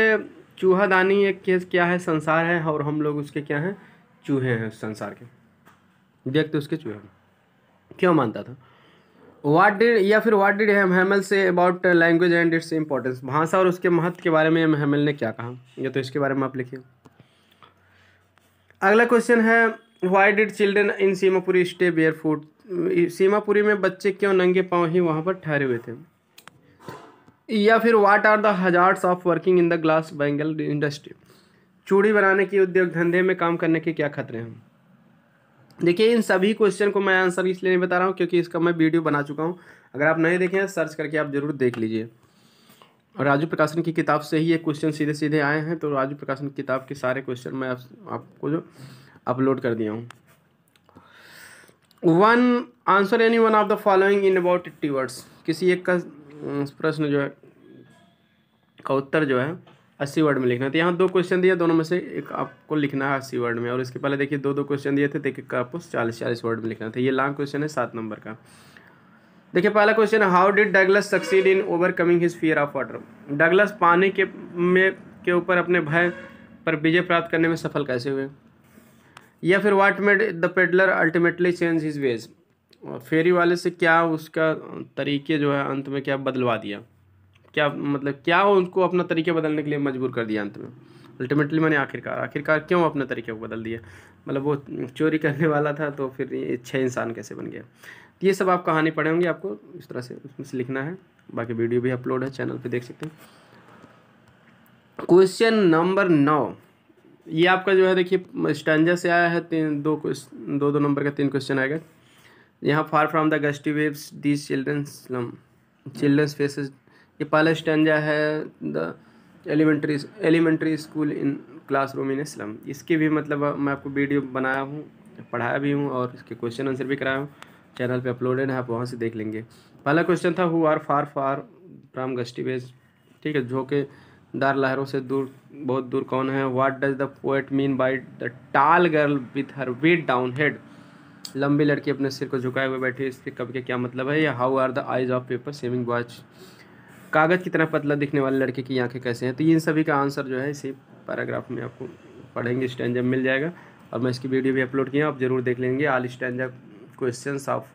चूहा दानी एक क्या है संसार है और हम लोग उसके क्या हैं चूहे हैं उस संसार के व्यक्ति उसके चूहे क्यों मानता था वाट डिड या फिर what did M Hamel say about language and its importance भाषा और उसके महत्व के बारे में हेमल ने क्या कहा या तो इसके बारे में आप लिखिए अगला क्वेश्चन है why did children in Seemapuri stay barefoot Seemapuri में बच्चे क्यों नंगे पाँव ही वहाँ पर ठहरे हुए थे या फिर what are the hazards of working in the glass bangle industry चूड़ी बनाने के उद्योग धंधे में काम करने के क्या खतरे हैं देखिए इन सभी क्वेश्चन को मैं आंसर इसलिए नहीं बता रहा हूँ क्योंकि इसका मैं वीडियो बना चुका हूँ अगर आप नहीं देखें सर्च करके आप ज़रूर देख लीजिए और राजू प्रकाशन की किताब से ही ये क्वेश्चन सीधे सीधे आए हैं तो राजू प्रकाशन की किताब के सारे क्वेश्चन मैं आप, आपको जो अपलोड कर दिया हूँ one answer any one of the following in about eighty words किसी एक का प्रश्न जो है का उत्तर जो है अस्सी वर्ड में लिखना है तो यहाँ दो क्वेश्चन दिया दोनों में से एक आपको लिखना है अस्सी वर्ड में और इसके पहले देखिए दो दो क्वेश्चन दिए थे तो एक आपको चालीस चालीस वर्ड में लिखना था तो ये लॉन्ग क्वेश्चन है सात नंबर का देखिए पहला question how did Douglas succeed in overcoming his fear of water Douglas पानी के में के ऊपर अपने भय पर विजय प्राप्त करने में सफल कैसे हुए या फिर what made the peddler ultimately change his ways और फेरी वाले से क्या उसका तरीके जो है अंत में क्या बदलवा दिया क्या मतलब क्या उनको अपना तरीके बदलने के लिए मजबूर कर दिया अंत में अल्टीमेटली मैंने आखिरकार आखिरकार क्यों अपने तरीके को बदल दिया मतलब वो चोरी करने वाला था तो फिर अच्छे इंसान कैसे बन गया ये सब आप कहानी पढ़े होंगे आपको इस तरह से उसमें से लिखना है बाकी वीडियो भी अपलोड है चैनल पे देख सकते हैं क्वेश्चन नंबर नौ ये आपका जो है देखिए स्टैंजा से आया है तीन दो दो दो नंबर का तीन क्वेश्चन आएगा यहाँ far from the gusty waves the children's लम चिल्ड्रंस फेसेस ये पहला स्टैंजा है the elementary elementary school in classroom in slum इसके भी मतलब मैं आपको वीडियो बनाया हूँ पढ़ाया भी हूँ और इसके क्वेश्चन आंसर भी कराया हूँ चैनल पे अपलोडेड है आप वहाँ से देख लेंगे पहला क्वेश्चन था who are far far from gusty waves ठीक है जो के दार लहरों से दूर बहुत दूर कौन है what does the poet mean by the tall girl with her weighed down head लंबी लड़की अपने सिर को झुकाए हुए बैठी इसके कब के क्या मतलब है या how are the eyes of paper seeming watch कागज़ की तरह पतला दिखने वाले लड़के की आंखें कैसे हैं तो इन सभी का आंसर जो है इसी पैराग्राफ में आपको पढ़ेंगे स्टैंड मिल जाएगा और मैं इसकी वीडियो भी अपलोड किया आप जरूर देख लेंगे आल स्टैंड क्वेश्चन ऑफ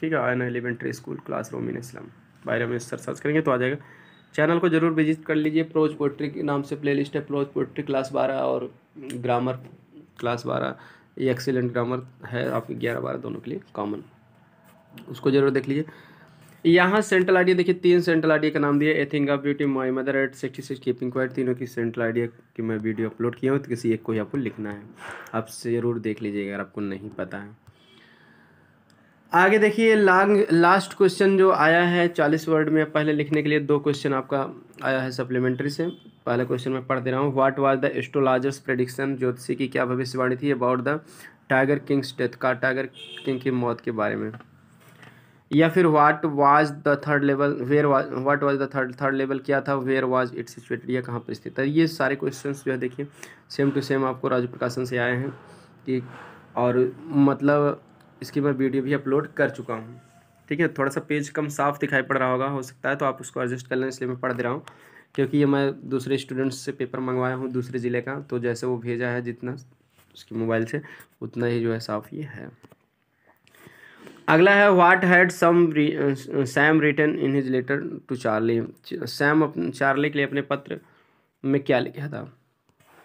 ठीक है an elementary school classroom in slum बारे में सर सर्च करेंगे तो आ जाएगा चैनल को जरूर विजिट कर लीजिए प्रोज पोट्री के नाम से प्लेलिस्ट है प्रोज पोट्री क्लास बारह और ग्रामर क्लास बारह ये एक्सीलेंट ग्रामर है आप ग्यारह बारह दोनों के लिए कॉमन उसको जरूर देख लीजिए यहाँ सेंट्रल आइडिया देखिए तीन सेंट्रल आइडिया का नाम दिया a thing of beauty my mother at sixty six keeping quiet तीनों की सेंट्रल आइडिया की मैं वीडियो अपलोड किया हूँ तो किसी एक को ही आपको लिखना है आप जरूर देख लीजिएगा अगर आपको नहीं पता है आगे देखिए लांग लास्ट क्वेश्चन जो आया है चालीस वर्ड में पहले लिखने के लिए दो क्वेश्चन आपका आया है सप्लीमेंट्री से पहले क्वेश्चन मैं पढ़ दे रहा हूँ what was the astrologer's prediction ज्योतिषी की क्या भविष्यवाणी थी about the tiger king's death का टाइगर किंग की मौत के बारे में या फिर what was the third level where was what was the third third level क्या था वेयर वाज इट सिचुएटेड या कहाँ पर स्थित है ये सारे क्वेश्चन जो है देखिए सेम टू सेम आपको राजू प्रकाशन से आए हैं कि और मतलब इसकी मैं वीडियो भी अपलोड कर चुका हूँ ठीक है थोड़ा सा पेज कम साफ दिखाई पड़ रहा होगा हो सकता है तो आप उसको एडजस्ट कर लें इसलिए मैं पढ़ दे रहा हूँ क्योंकि ये मैं दूसरे स्टूडेंट्स से पेपर मंगवाया हूँ दूसरे ज़िले का तो जैसे वो भेजा है जितना उसके मोबाइल से उतना ही जो है साफ ये है अगला है what had some Sam return in his letter to Charlie Sam अपने चार्ली के लिए अपने पत्र में क्या लिखा था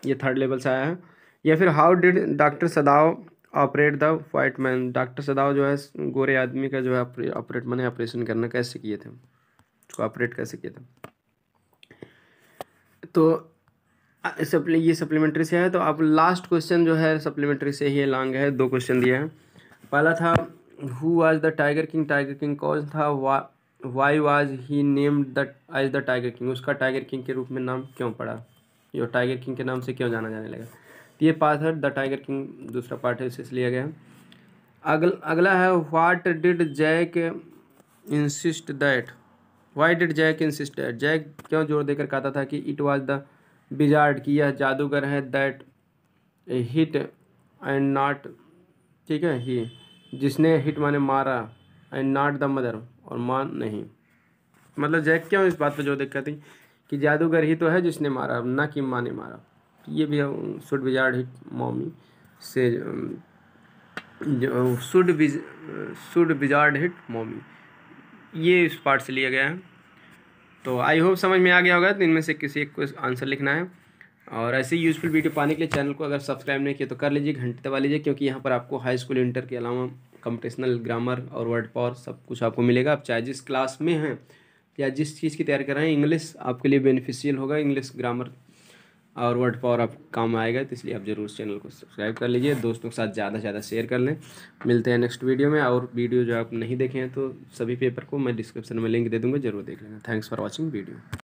ये थर्ड लेवल से आया है या फिर how did doctor Sadao operate the white man doctor Sadao जो है गोरे आदमी का जो है ऑपरेट मैंने ऑपरेशन करना कैसे किए थे उसको ऑपरेट कैसे किए थे तो सप्ली ये सप्लीमेंट्री से है तो आप लास्ट क्वेश्चन जो है सप्लीमेंट्री से ही लॉन्ग है दो क्वेश्चन दिया है पहला था who was the tiger king tiger king कौन था why was he named the age the tiger king उसका टाइगर किंग के रूप में नाम क्यों पड़ा ये टाइगर किंग के नाम से क्यों जाना जाने लगा तो ये पार्ट है द टाइगर किंग दूसरा पार्ट है इसे लिया गया है अगल अगला है what did Jack insist that why did Jack insist that Jack क्यों जोर देकर कहता था कि इट वाज द बिजार्ड कि यह जादूगर है दैट हिट एंड नॉट ठीक है ही जिसने हिट माने मारा एंड नॉट द मदर और माँ नहीं मतलब जैक क्यों इस बात पर जोर देकर कहती कि जादूगर ही तो है जिसने मारा ना कि माँ ने मारा ये भी शुड विजार्ड हिट मॉमी से should should wizard hit mommy ये इस पार्ट से लिया गया है तो आई होप समझ में आ गया होगा तो इनमें से किसी एक को आंसर लिखना है और ऐसे यूज़फुल वीडियो पाने के लिए चैनल को अगर सब्सक्राइब नहीं किया तो कर लीजिए घंटे दबा लीजिए क्योंकि यहाँ पर आपको हाई स्कूल इंटर के अलावा कंपटीशनल ग्रामर और वर्ड पावर सब कुछ आपको मिलेगा आप चाहे जिस क्लास में हैं या जिस चीज़ की तैयारी कर रहे हैं इंग्लिश आपके लिए बेनिफिशियल होगा इंग्लिश ग्रामर और वर्ड पावर आप काम आएगा तो इसलिए आप ज़रूर इस चैनल को सब्सक्राइब कर लीजिए दोस्तों के साथ ज़्यादा से ज़्यादा शेयर कर लें मिलते हैं नेक्स्ट वीडियो में और वीडियो जो आप नहीं देखे हैं तो सभी पेपर को मैं डिस्क्रिप्शन में लिंक दे दूँगा जरूर देख लेना थैंक्स फॉर वॉचिंग वीडियो